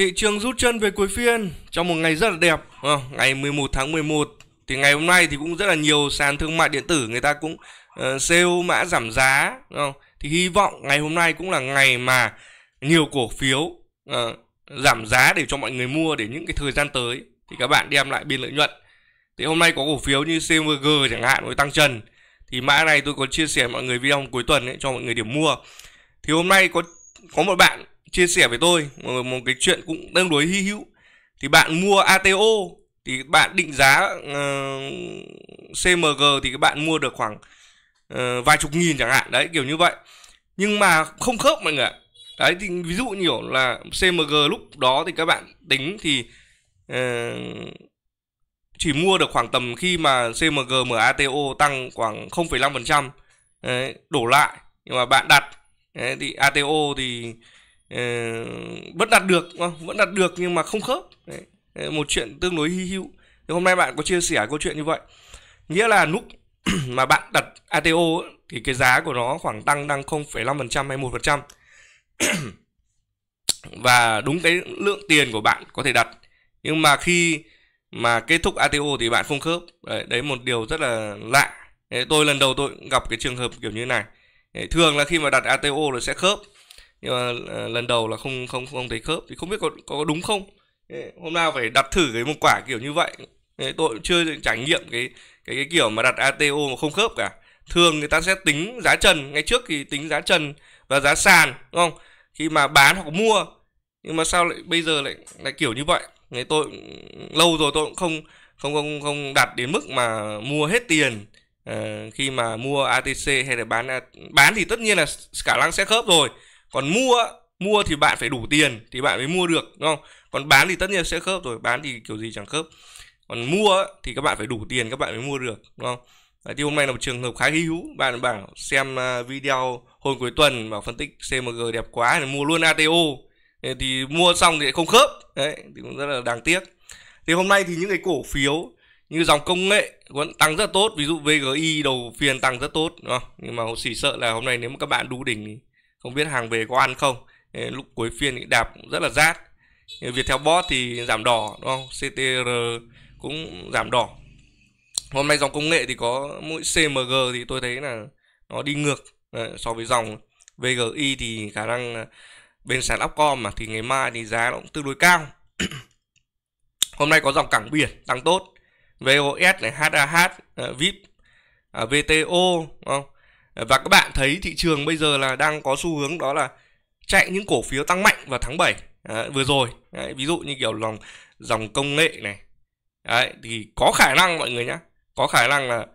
Thị trường rút chân về cuối phiên trong một ngày rất là đẹp, à, ngày 11 tháng 11 thì ngày hôm nay thì cũng rất là nhiều sàn thương mại điện tử người ta cũng uh, sale mã giảm giá, không? Thì hy vọng ngày hôm nay cũng là ngày mà nhiều cổ phiếu uh, giảm giá để cho mọi người mua để những cái thời gian tới thì các bạn đem lại biên lợi nhuận. Thì hôm nay có cổ phiếu như CMG chẳng hạn với tăng trần thì mã này tôi có chia sẻ mọi người video cuối tuần ấy, cho mọi người điểm mua. Thì hôm nay có có một bạn chia sẻ với tôi một, một cái chuyện cũng tương đối hy hữu thì bạn mua ATO thì bạn định giá uh, ờ, CMG thì các bạn mua được khoảng uh, vài chục nghìn chẳng hạn đấy kiểu như vậy nhưng mà không khớp mọi người ạ đấy thì ví dụ như là CMG lúc đó thì các bạn tính thì uh, chỉ mua được khoảng tầm khi mà CMG mở ATO tăng khoảng 0,5% đổ lại nhưng mà bạn đặt đấy, thì ATO thì Ờ, vẫn đạt được vẫn đạt được nhưng mà không khớp Đấy. Ờ, một chuyện tương đối hy hữu thì hôm nay bạn có chia sẻ câu chuyện như vậy nghĩa là lúc mà bạn đặt ATO thì cái giá của nó khoảng tăng đang 0,5% hay 1% và đúng cái lượng tiền của bạn có thể đặt nhưng mà khi mà kết thúc ATO thì bạn không khớp đấy, đấy một điều rất là lạ đấy, tôi lần đầu tôi gặp cái trường hợp kiểu như này đấy, thường là khi mà đặt ATO là sẽ khớp nhưng mà ờ, lần đầu là không không không thấy khớp thì không biết có có đúng không hôm nào phải đặt thử cái một quả kiểu như vậy tôi chưa trải nghiệm cái cái cái kiểu mà đặt ATO mà không khớp cả thường người ta sẽ tính giá trần ngay trước thì tính giá trần và giá sàn đúng không khi mà bán hoặc mua nhưng mà sao lại bây giờ lại lại kiểu như vậy ngày tôi lâu rồi tôi cũng không không không không đặt đến mức mà mua hết tiền uh, khi mà mua ATC hay là bán bán thì tất nhiên là khả năng sẽ khớp rồi còn mua mua thì bạn phải đủ tiền thì bạn mới mua được đúng không còn bán thì tất nhiên sẽ khớp rồi bán thì kiểu gì chẳng khớp còn mua thì các bạn phải đủ tiền các bạn mới mua được đúng không Đấy, thì hôm nay là một trường hợp khá hy hữu bạn bảo xem à, video hồi cuối tuần mà phân tích CMG đẹp quá thì mua luôn ATO thì mua xong thì không khớp đấy thì cũng rất là đáng tiếc thì hôm nay thì những cái cổ phiếu như dòng công nghệ vẫn tăng rất tốt ví dụ VGI đầu phiên tăng rất tốt đúng không? nhưng mà chỉ sợ là hôm nay nếu mà các bạn đu đỉnh không biết hàng về có ăn không lúc cuối phiên thì đạp cũng rất là rát Viettel Bot thì giảm đỏ đúng không CTR cũng giảm đỏ hôm nay dòng công nghệ thì có mũi CMG thì tôi thấy là nó đi ngược so với dòng VGI thì khả năng bên sàn Upcom mà thì ngày mai thì giá nó cũng tương đối cao hôm nay có dòng cảng biển tăng tốt VOS này HAH ờ, VIP ờ, VTO đúng không và các bạn thấy thị trường bây giờ là đang có xu hướng đó là chạy những cổ phiếu tăng mạnh vào tháng 7 đấy, vừa rồi đấy, ví dụ như kiểu dòng dòng công nghệ này đấy, thì có khả năng mọi người nhá có khả năng là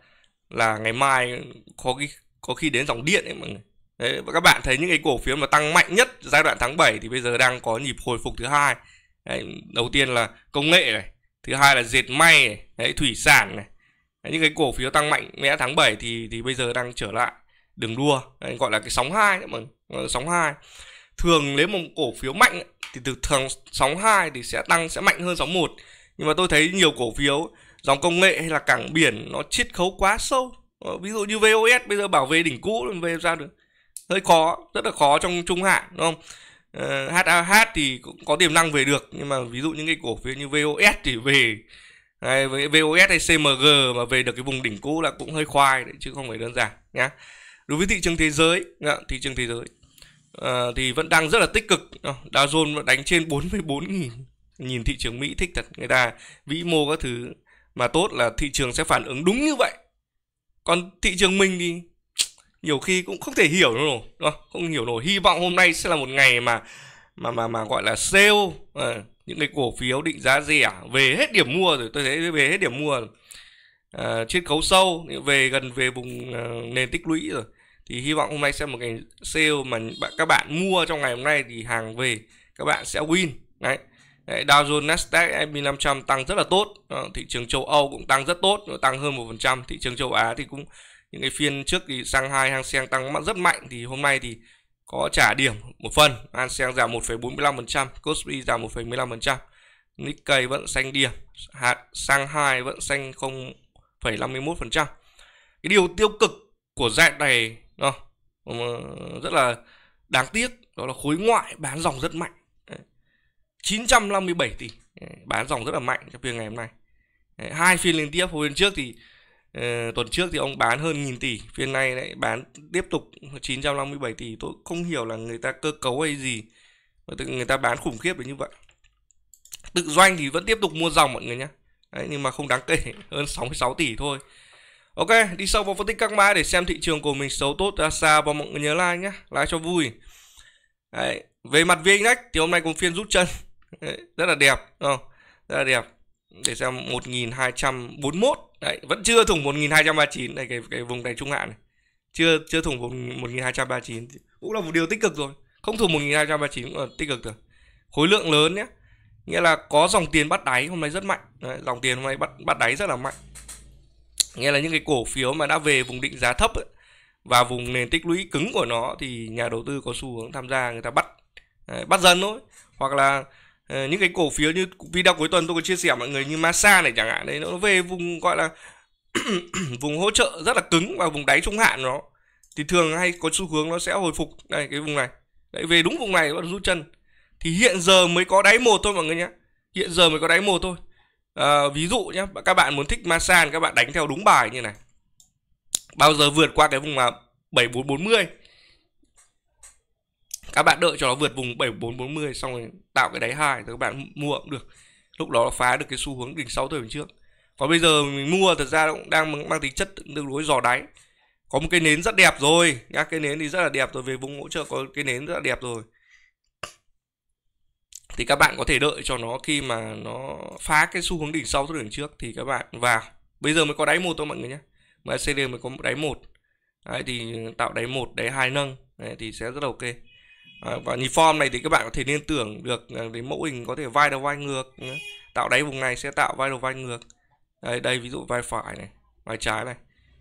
là ngày mai có khi có khi đến dòng điện ấy mọi người đấy, và các bạn thấy những cái cổ phiếu mà tăng mạnh nhất giai đoạn tháng 7 thì bây giờ đang có nhịp hồi phục thứ hai đấy, đầu tiên là công nghệ này thứ hai là dệt may này đấy, thủy sản này đấy, những cái cổ phiếu tăng mạnh mẽ tháng 7 thì thì bây giờ đang trở lại đừng đua đấy, gọi là cái sóng hai mà sóng hai thường nếu một cổ phiếu mạnh thì từ thường sóng hai thì sẽ tăng sẽ mạnh hơn sóng một nhưng mà tôi thấy nhiều cổ phiếu dòng công nghệ hay là cảng biển nó chiết khấu quá sâu ờ, ví dụ như VOS bây giờ bảo về đỉnh cũ về ra được hơi khó rất là khó trong trung hạn đúng không uh, ờ, HAH thì cũng có tiềm năng về được nhưng mà ví dụ những cái cổ phiếu như VOS thì về đấy, với VOS hay CMG mà về được cái vùng đỉnh cũ là cũng hơi khoai đấy, chứ không phải đơn giản nhé đối với thị trường thế giới thị trường thế giới à, thì vẫn đang rất là tích cực ờ, Dow Jones đánh trên 44.000 nghìn nhìn thị trường Mỹ thích thật người ta vĩ mô các thứ mà tốt là thị trường sẽ phản ứng đúng như vậy còn thị trường mình thì nhiều khi cũng không thể hiểu nổi đúng không? hiểu nổi hy vọng hôm nay sẽ là một ngày mà mà mà mà gọi là sale ờ, những cái cổ phiếu định giá rẻ về hết điểm mua rồi tôi thấy về hết điểm mua rồi. À, chiết khấu sâu về gần về vùng à, nền tích lũy rồi thì hy vọng hôm nay sẽ một cái sale mà các bạn mua trong ngày hôm nay thì hàng về các bạn sẽ win đấy Đấy, Dow Jones, Nasdaq, S&P 500 tăng rất là tốt, thị trường châu Âu cũng tăng rất tốt, tăng hơn một phần trăm, thị trường châu Á thì cũng những cái phiên trước thì sang hai hang sen tăng rất mạnh thì hôm nay thì có trả điểm một phần, hang sen giảm 1,45%, Kospi giảm 1,15%, Nikkei vẫn xanh điểm, hạt sang hai vẫn xanh 0,51%. Cái điều tiêu cực của dạng này đó ờ, rất là đáng tiếc đó là khối ngoại bán dòng rất mạnh 957 tỷ bán dòng rất là mạnh trong phiên ngày hôm nay hai phiên liên tiếp hôm trước thì ờ, tuần trước thì ông bán hơn nghìn tỷ phiên nay lại bán tiếp tục 957 tỷ tôi không hiểu là người ta cơ cấu hay gì người ta bán khủng khiếp đến như vậy tự doanh thì vẫn tiếp tục mua dòng mọi người nhé Đấy, nhưng mà không đáng kể hơn 66 tỷ thôi Ok, đi sâu vào phân tích các mã để xem thị trường của mình xấu tốt ra à, sao và mọi người nhớ like nhé, like cho vui. Đấy. Về mặt VN Index thì hôm nay cũng phiên rút chân, Đấy. rất là đẹp, không? rất là đẹp. Để xem 1241, Đấy. vẫn chưa thủng 1239, này cái cái vùng đáy trung hạn này, chưa chưa thủng 1239 cũng là một điều tích cực rồi, không thủng 1239 cũng là tích cực rồi. Khối lượng lớn nhé, nghĩa là có dòng tiền bắt đáy hôm nay rất mạnh, Đấy. dòng tiền hôm nay bắt bắt đáy rất là mạnh nghĩa là những cái cổ phiếu mà đã về vùng định giá thấp ấy, và vùng nền tích lũy cứng của nó thì nhà đầu tư có xu hướng tham gia người ta bắt bắt dần thôi hoặc là ờ, những cái cổ phiếu như video cuối tuần tôi có chia sẻ mọi người như Masa này chẳng hạn đấy nó về vùng gọi là vùng hỗ trợ rất là cứng và vùng đáy trung hạn nó thì thường hay có xu hướng nó sẽ hồi phục đây cái vùng này đấy về đúng vùng này bắt đầu rút chân thì hiện giờ mới có đáy một thôi mọi người nhé hiện giờ mới có đáy một thôi à, ví dụ nhé các bạn muốn thích masan các bạn đánh theo đúng bài như này bao giờ vượt qua cái vùng mà bảy 7440 các bạn đợi cho nó vượt vùng bảy 7440 xong rồi tạo cái đáy hai rồi các bạn mua cũng được lúc đó nó phá được cái xu hướng đỉnh sau thời điểm trước còn bây giờ mình mua thật ra cũng đang mang tính chất tương đối dò đáy có một cái nến rất đẹp rồi nhá cái nến thì rất là đẹp rồi về vùng hỗ trợ có cái nến rất là đẹp rồi thì các bạn có thể đợi cho nó khi mà nó phá cái xu hướng đỉnh sau xuống đỉnh trước thì các bạn vào bây giờ mới có đáy một thôi mọi người nhé mà MACD mới có đáy một Đấy, thì tạo đáy một đáy hai nâng Đấy, thì sẽ rất là ok à, và nhìn form này thì các bạn có thể liên tưởng được à, đến mẫu hình có thể vai đầu vai ngược tạo đáy vùng này sẽ tạo vai đầu vai ngược đây, đây ví dụ vai phải này vai trái này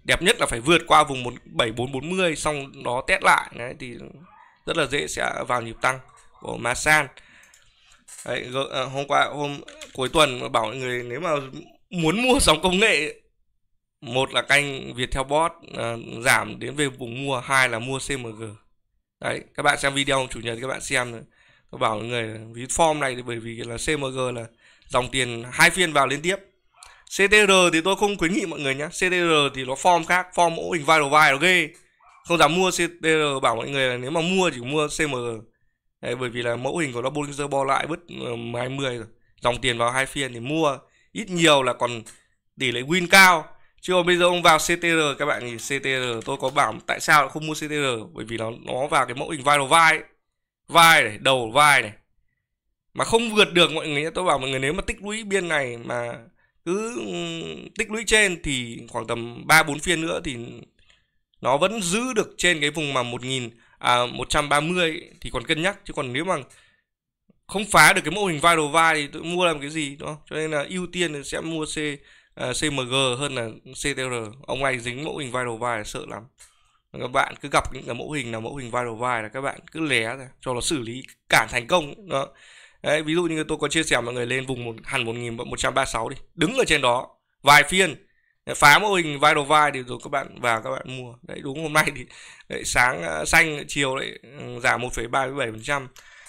đẹp nhất là phải vượt qua vùng một bảy 17440 xong đó test lại đấy thì rất là dễ sẽ vào nhịp tăng của Masan Đấy, ờ, hôm qua hôm cuối tuần bảo mọi người nếu mà muốn mua sóng công nghệ một là canh Viettel Bot uh, ờ, giảm đến về vùng mua hai là mua CMG đấy các bạn xem video chủ nhật các bạn xem tôi bảo mọi người ví form này thì bởi vì là CMG là dòng tiền hai phiên vào liên tiếp CTR thì tôi không khuyến nghị mọi người nhé CTR thì nó form khác form mẫu hình viral viral ghê không dám mua CTR bảo mọi người là nếu mà mua chỉ mua CMG Đấy, bởi vì là mẫu hình của nó Bollinger Band lại bứt 20 ờ, rồi dòng tiền vào hai phiên thì mua ít nhiều là còn tỷ lệ win cao chứ còn bây giờ ông vào CTR các bạn nhìn CTR tôi có bảo tại sao không mua CTR bởi vì nó nó vào cái mẫu hình vai đầu vai vai này đầu vai này mà không vượt được mọi người tôi bảo mọi người nếu mà tích lũy biên này mà cứ tích lũy trên thì khoảng tầm 3 4 phiên nữa thì nó vẫn giữ được trên cái vùng mà 1000 à, 130 thì còn cân nhắc chứ còn nếu mà không phá được cái mô hình viral vai thì tôi mua làm cái gì đó cho nên là ưu tiên sẽ mua C uh, à, CMG hơn là CTR ông này dính mô hình viral vai là sợ lắm các bạn cứ gặp những cái mẫu hình là mẫu hình viral vai là các bạn cứ lé ra cho nó xử lý cản thành công đó Đấy, ví dụ như tôi có chia sẻ mọi người lên vùng một, hẳn một một nghìn trăm ba sáu đi đứng ở trên đó vài phiên phá mô hình vai đầu vai thì rồi các bạn vào các bạn mua đấy đúng hôm nay thì đấy, sáng à, xanh chiều lại ừ, giảm 1,37%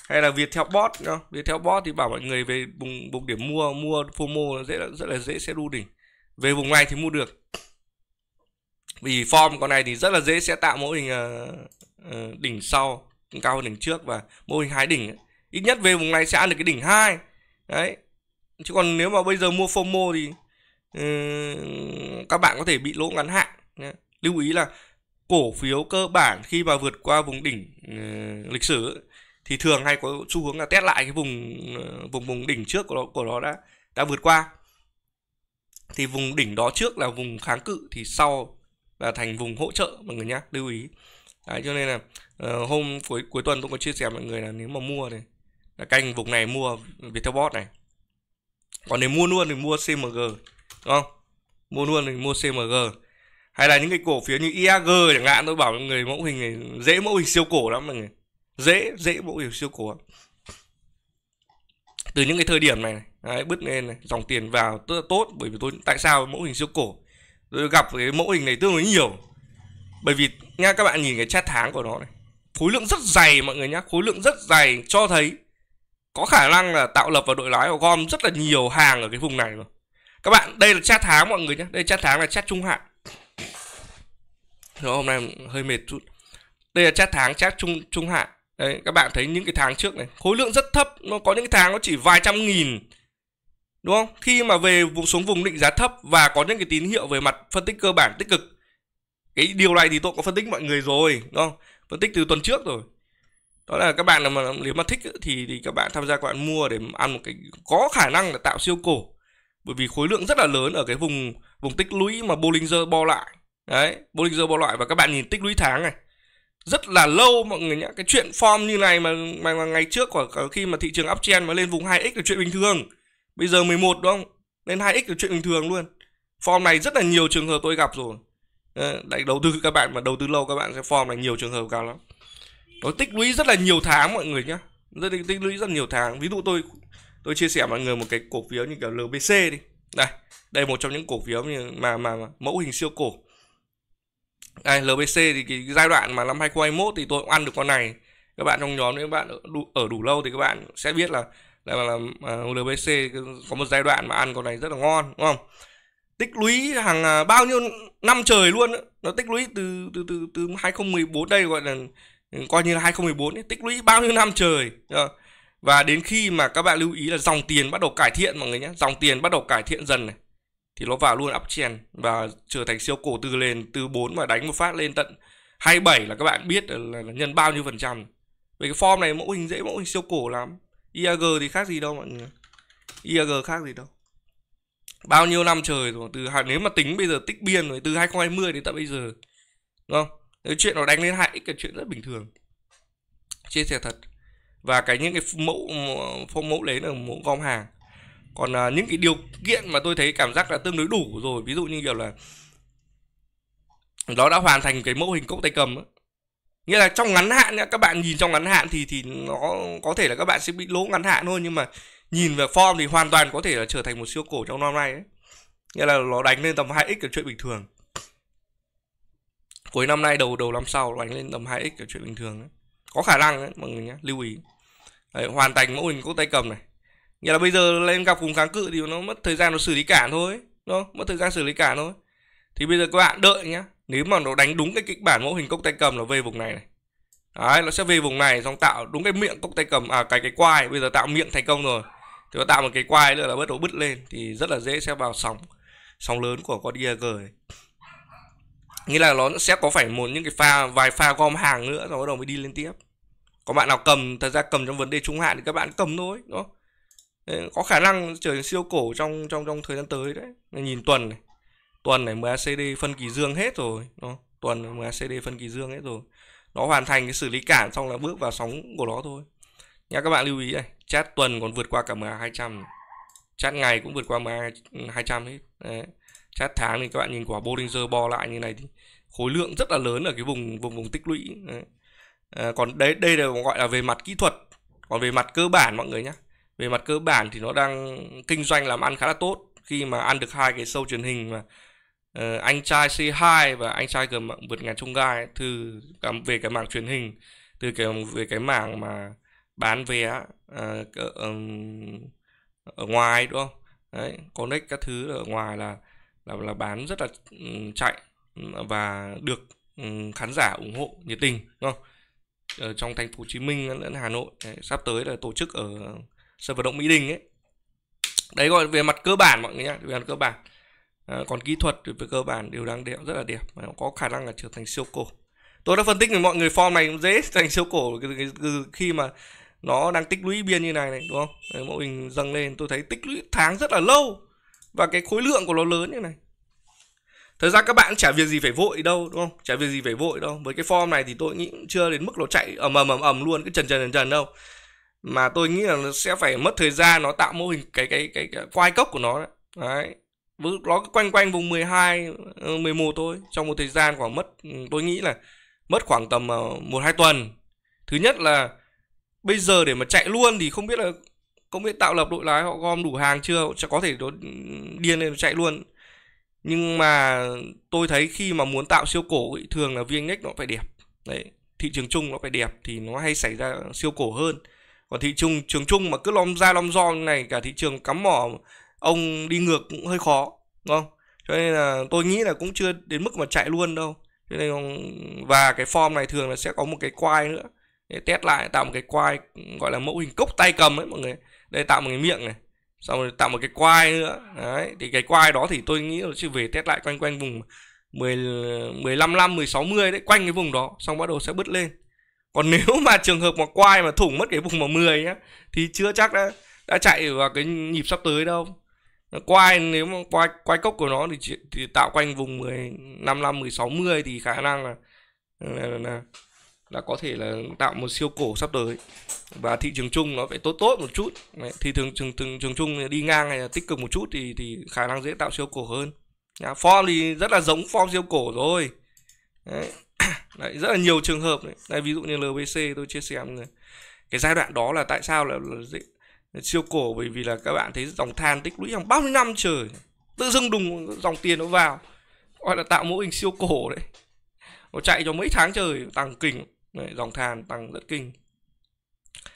hay là theo bot nhá. theo bot thì bảo mọi người về vùng vùng điểm mua mua FOMO dễ rất là dễ sẽ đu đỉnh. Về vùng này thì mua được. Vì form con này thì rất là dễ sẽ tạo mô hình uh, đỉnh sau cao hơn đỉnh trước và mô hình hai đỉnh ít nhất về vùng này sẽ ăn được cái đỉnh hai đấy chứ còn nếu mà bây giờ mua FOMO thì các bạn có thể bị lỗ ngắn hạn lưu ý là cổ phiếu cơ bản khi mà vượt qua vùng đỉnh ờ, lịch sử thì thường hay có xu hướng là test lại cái vùng ờ, vùng vùng đỉnh trước của nó, của nó đã đã vượt qua thì vùng đỉnh đó trước là vùng kháng cự thì sau là thành vùng hỗ trợ mọi người nhé lưu ý Đấy, cho nên là ờ, hôm cuối cuối tuần tôi có chia sẻ mọi người là nếu mà mua này là canh vùng này mua Viettelbot này còn nếu mua luôn thì mua CMG không? Mua luôn thì mua CMG. Hay là những cái cổ phiếu như IAG chẳng hạn tôi bảo người mẫu hình này dễ mẫu hình siêu cổ lắm mọi người. Dễ, dễ mẫu hình siêu cổ. Lắm. Từ những cái thời điểm này, đấy, bứt lên này, dòng tiền vào rất là tốt bởi vì tôi tại sao mẫu hình siêu cổ. Tôi gặp cái mẫu hình này tương đối nhiều. Bởi vì nha các bạn nhìn cái chat tháng của nó này, khối lượng rất dày mọi người nhá, khối lượng rất dày cho thấy có khả năng là tạo lập và đội lái của gom rất là nhiều hàng ở cái vùng này rồi các bạn đây là chat tháng mọi người nhé đây chat tháng là chat trung hạn hôm nay hơi mệt chút đây là chat tháng chat trung trung hạn đấy các bạn thấy những cái tháng trước này khối lượng rất thấp nó có những cái tháng nó chỉ vài trăm nghìn đúng không khi mà về vùng xuống vùng định giá thấp và có những cái tín hiệu về mặt phân tích cơ bản tích cực cái điều này thì tôi có phân tích mọi người rồi đúng không phân tích từ tuần trước rồi đó là các bạn mà nếu mà thích thì thì các bạn tham gia các bạn mua để ăn một cái có khả năng là tạo siêu cổ bởi vì khối lượng rất là lớn ở cái vùng vùng tích lũy mà Bollinger bo lại đấy Bollinger bo lại và các bạn nhìn tích lũy tháng này rất là lâu mọi người nhá cái chuyện form như này mà, mà, mà ngày trước của khi mà thị trường uptrend mà lên vùng 2x là chuyện bình thường bây giờ 11 đúng không lên 2x là chuyện bình thường luôn form này rất là nhiều trường hợp tôi gặp rồi đấy, đầu tư các bạn mà đầu tư lâu các bạn sẽ form này nhiều trường hợp cao lắm nó tích lũy rất là nhiều tháng mọi người nhá rất tích lũy rất nhiều tháng ví dụ tôi tôi chia sẻ mọi người một cái cổ phiếu như kiểu LBC đi đây đây một trong những cổ phiếu như mà mà, mà mẫu hình siêu cổ đây, LBC thì cái giai đoạn mà năm 2021 thì tôi cũng ăn được con này các bạn trong nhóm nếu bạn ở đủ, ở đủ lâu thì các bạn sẽ biết là là, là, là uh, à, LBC có một giai đoạn mà ăn con này rất là ngon đúng không tích lũy hàng uh, bao nhiêu năm trời luôn nó tích lũy từ từ từ từ 2014 đây gọi là ừ, coi như là 2014 ấy. tích lũy bao nhiêu năm trời và đến khi mà các bạn lưu ý là dòng tiền bắt đầu cải thiện mọi người nhé dòng tiền bắt đầu cải thiện dần này thì nó vào luôn uptrend và trở thành siêu cổ từ lên từ 4 và đánh một phát lên tận 27 là các bạn biết là, là nhân bao nhiêu phần trăm về cái form này mẫu hình dễ mẫu hình siêu cổ lắm IAG thì khác gì đâu mọi người IAG khác gì đâu bao nhiêu năm trời rồi từ nếu mà tính bây giờ tích biên rồi từ 2020 đến tận bây giờ đúng không cái chuyện nó đánh lên hại cái chuyện rất bình thường chia sẻ thật và cái những cái mẫu phong mẫu đấy là mẫu gom hàng còn uh, những cái điều kiện mà tôi thấy cảm giác là tương đối đủ rồi ví dụ như kiểu là nó đã hoàn thành cái mẫu hình cốc tay cầm nghĩa là trong ngắn hạn các bạn nhìn trong ngắn hạn thì thì nó có thể là các bạn sẽ bị lỗ ngắn hạn thôi nhưng mà nhìn về form thì hoàn toàn có thể là trở thành một siêu cổ trong năm nay ấy. nghĩa là nó đánh lên tầm 2x ở chuyện bình thường cuối năm nay đầu đầu năm sau nó đánh lên tầm 2x ở chuyện bình thường ấy. có khả năng đấy mọi người nhé lưu ý Đấy, hoàn thành mẫu hình cốc tay cầm này nghĩa là bây giờ lên gặp cùng kháng cự thì nó mất thời gian nó xử lý cản thôi nó mất thời gian xử lý cản thôi thì bây giờ các bạn đợi nhé. nếu mà nó đánh đúng cái kịch bản mẫu hình cốc tay cầm là về vùng này này đấy nó sẽ về vùng này xong tạo đúng cái miệng cốc tay cầm à cái cái quai bây giờ tạo miệng thành công rồi thì nó tạo một cái quai nữa là bắt đầu bứt lên thì rất là dễ sẽ vào sóng sóng lớn của con DG nghĩa là nó sẽ có phải một những cái pha vài pha gom hàng nữa rồi bắt đầu mới đi lên tiếp còn bạn nào cầm thật ra cầm trong vấn đề trung hạn thì các bạn cầm thôi đó có khả năng trở thành siêu cổ trong trong trong thời gian tới đấy nhìn tuần này tuần này MACD phân kỳ dương hết rồi đó. tuần này MACD phân kỳ dương hết rồi nó hoàn thành cái xử lý cản xong là bước vào sóng của nó thôi nha các bạn lưu ý này chat tuần còn vượt qua cả MA 200 chat ngày cũng vượt qua MA 200 hết đấy. chat tháng thì các bạn nhìn quả Bollinger bo lại như này thì khối lượng rất là lớn ở cái vùng vùng vùng tích lũy đấy. Ờ, còn đấy đây là gọi là về mặt kỹ thuật còn về mặt cơ bản mọi người nhé về mặt cơ bản thì nó đang kinh doanh làm ăn khá là tốt khi mà ăn được hai cái show truyền hình mà uh, anh trai C2 và anh trai gầm vượt ngàn chông gai từ về cái mảng truyền hình từ cái về cái mảng mà bán vé uh, ờ, ở, ở ngoài đúng không đấy connect các thứ ở ngoài là là là bán rất là chạy và được khán giả ủng hộ nhiệt tình đúng không ở trong thành phố Hồ Chí Minh lẫn Hà Nội đấy, sắp tới là tổ chức ở sân vận động Mỹ Đình ấy đấy gọi về mặt cơ bản mọi người nhé về mặt cơ bản à, còn kỹ thuật thì về cơ bản đều đang đẹp rất là đẹp nó có khả năng là trở thành siêu cổ tôi đã phân tích với mọi người form này cũng dễ thành siêu cổ khi mà nó đang tích lũy biên như này này đúng không mẫu hình dâng lên tôi thấy tích lũy tháng rất là lâu và cái khối lượng của nó lớn như này Thật ra các bạn chả việc gì phải vội đâu đúng không? Chả việc gì phải vội đâu. Với cái form này thì tôi nghĩ chưa đến mức nó chạy ầm ầm ầm ầm luôn cái trần trần trần trần đâu. Mà tôi nghĩ là nó sẽ phải mất thời gian nó tạo mô hình cái cái cái, cái quai cốc của nó đấy. đấy. Nó quanh quanh vùng 12 11 ờ, thôi trong một thời gian khoảng mất ừ, tôi nghĩ là mất khoảng tầm 1 ờ, 2 tuần. Thứ nhất là bây giờ để mà chạy luôn thì không biết là không biết tạo lập đội lái họ gom đủ hàng chưa có thể nó ừ, điên lên chạy luôn nhưng mà tôi thấy khi mà muốn tạo siêu cổ ý, thường là VNX nó phải đẹp đấy thị trường chung nó phải đẹp thì nó hay xảy ra siêu cổ hơn còn thị trường trường chung mà cứ lom ra lom do này cả thị trường cắm mỏ ông đi ngược cũng hơi khó đúng không cho nên là tôi nghĩ là cũng chưa đến mức mà chạy luôn đâu cho nên và cái form này thường là sẽ có một cái quai nữa để test lại tạo một cái quai gọi là mẫu hình cốc tay cầm ấy mọi người đây tạo một cái miệng này xong rồi tạo một cái quai nữa đấy thì cái quai đó thì tôi nghĩ là sẽ về test lại quanh quanh vùng 10, 15 năm 16 đấy quanh cái vùng đó xong bắt đầu sẽ bứt lên còn nếu mà trường hợp mà quai mà thủng mất cái vùng mà 10 nhá thì chưa chắc đã đã chạy vào cái nhịp sắp tới đâu quai nếu mà quai quai cốc của nó thì, thì tạo quanh vùng 15 năm 16 10 thì khả năng là, là, là, là là có thể là tạo một siêu cổ sắp tới và thị trường chung nó phải tốt tốt một chút Đấy, thị trường trường trường, trường chung đi ngang hay là tích cực một chút thì thì khả năng dễ tạo siêu cổ hơn Nhá, form thì rất là giống form siêu cổ rồi Đấy. Đấy, rất là nhiều trường hợp đấy. Đây, ví dụ như LBC tôi chia sẻ người cái giai đoạn đó là tại sao là, là, dễ, siêu cổ bởi vì là các bạn thấy dòng than tích lũy hàng bao nhiêu năm trời tự dưng đùng dòng tiền nó vào gọi là tạo mô hình siêu cổ đấy nó chạy cho mấy tháng trời tăng kinh Đấy, dòng than tăng rất kinh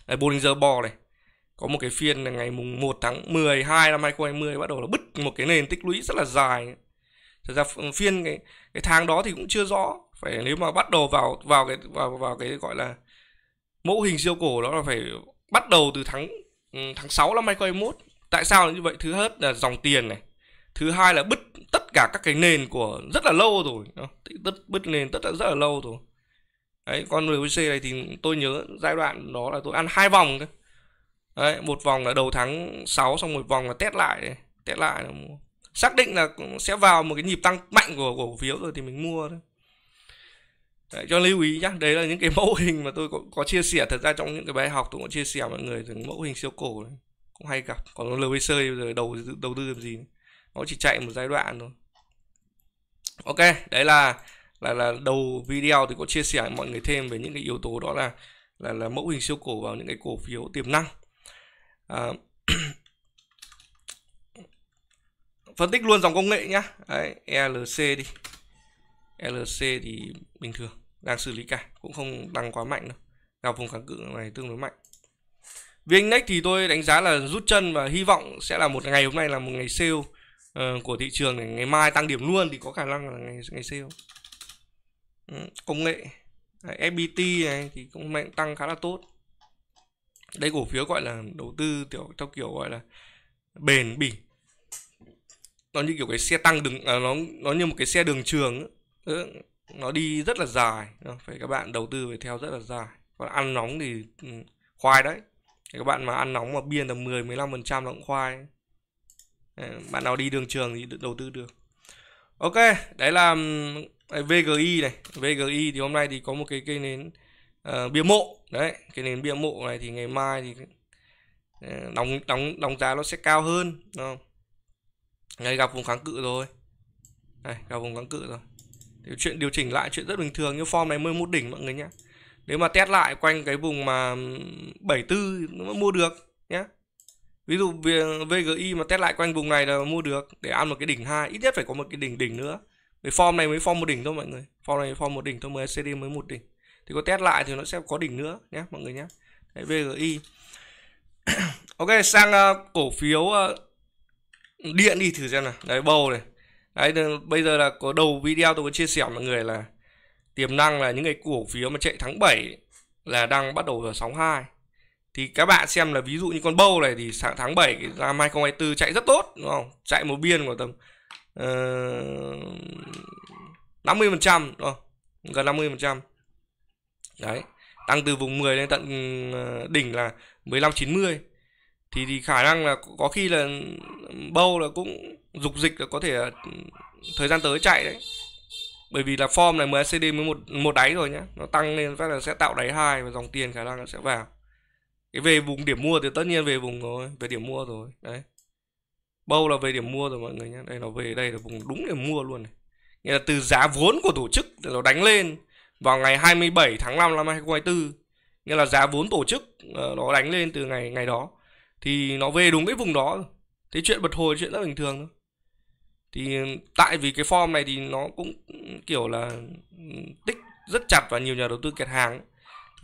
Đấy, Bollinger Band này có một cái phiên là ngày mùng 1 tháng 12 năm 2020 bắt đầu là bứt một cái nền tích lũy rất là dài thật ra phiên cái cái tháng đó thì cũng chưa rõ phải nếu mà bắt đầu vào vào cái vào vào cái gọi là mẫu hình siêu cổ đó là phải bắt đầu từ tháng ừ, tháng 6 năm 2021 tại sao như vậy thứ hết là dòng tiền này thứ hai là bứt tất cả các cái nền của rất là lâu rồi bứt, bứt nền tất là rất là lâu rồi đấy con lvc này thì tôi nhớ giai đoạn đó là tôi ăn hai vòng thôi đấy một vòng là đầu tháng 6 xong một vòng là test lại test lại là mua. xác định là sẽ vào một cái nhịp tăng mạnh của cổ phiếu rồi thì mình mua thôi Đấy, cho lưu ý nhá, đấy là những cái mẫu hình mà tôi có, có chia sẻ thật ra trong những cái bài học tôi cũng chia sẻ mọi người những mẫu hình siêu cổ đấy. cũng hay gặp còn lvc rồi đầu đầu tư làm gì nó chỉ chạy một giai đoạn thôi ok đấy là là là đầu video thì có chia sẻ mọi người thêm về những cái yếu tố đó là là là mẫu hình siêu cổ vào những cái cổ phiếu tiềm năng à, phân tích luôn dòng công nghệ nhá Đấy, e LC đi e LC thì bình thường đang xử lý cả cũng không tăng quá mạnh đâu gặp vùng kháng cự này tương đối mạnh VNX thì tôi đánh giá là rút chân và hy vọng sẽ là một ngày hôm nay là một ngày sale uh, của thị trường này ngày mai tăng điểm luôn thì có khả năng là ngày ngày sale Ừ, công nghệ Đấy, FPT này thì cũng mạnh tăng khá là tốt đây cổ phiếu gọi là đầu tư kiểu theo kiểu gọi là bền bỉ nó như kiểu cái xe tăng đường à, nó nó như một cái xe đường trường nó đi rất là dài phải các bạn đầu tư về theo rất là dài còn ăn nóng thì ừ, khoai đấy các bạn mà ăn nóng mà biên là 10 15 phần trăm nó cũng khoai bạn nào đi đường trường thì đầu tư được ok đấy là VGI này VGI thì hôm nay thì có một cái cây nến uh, bia mộ đấy cái nến bia mộ này thì ngày mai thì ờ, đóng đóng đóng giá nó sẽ cao hơn đúng không ngày gặp vùng kháng cự rồi đây gặp vùng kháng cự rồi thì chuyện điều chỉnh lại chuyện rất bình thường như form này mới mốt đỉnh mọi người nhé nếu mà test lại quanh cái vùng mà 74 nó mua được ví dụ VGI mà test lại quanh vùng này là mua được để ăn một cái đỉnh hai ít nhất phải có một cái đỉnh đỉnh nữa vì form này mới form một đỉnh thôi mọi người form này form một đỉnh thôi mới CD mới một đỉnh thì có test lại thì nó sẽ có đỉnh nữa nhé mọi người nhé Đấy, VGI ok sang uh, cổ phiếu uh, điện đi thử xem nào đấy bầu này đấy bây giờ là có đầu video tôi có chia sẻ mọi người là tiềm năng là những cái cổ phiếu mà chạy tháng 7 là đang bắt đầu ở sóng 2 thì các bạn xem là ví dụ như con bâu này thì sáng tháng 7 năm 2024 chạy rất tốt đúng không chạy một biên của tầm uh, ờ, 50 phần trăm gần 50 phần trăm đấy tăng từ vùng 10 lên tận ờ, đỉnh là 1590 thì thì khả năng là có khi là bâu là cũng dục dịch là có thể là thời gian tới chạy đấy bởi vì là form này MACD mới một một đáy rồi nhá nó tăng lên chắc là sẽ tạo đáy hai và dòng tiền khả năng nó sẽ vào cái về vùng điểm mua thì tất nhiên về vùng rồi về điểm mua rồi đấy bao là về điểm mua rồi mọi người nhé đây nó về đây là vùng đúng điểm mua luôn này nghĩa là từ giá vốn của tổ chức nó đánh lên vào ngày 27 tháng 5 năm 2024 nghĩa là giá vốn tổ chức ờ, nó đánh lên từ ngày ngày đó thì nó về đúng cái vùng đó thế chuyện bật hồi chuyện rất bình thường thôi thì ừ, tại vì cái form này thì nó cũng ừ, kiểu là ừ, tích rất chặt và nhiều nhà đầu tư kẹt hàng ấy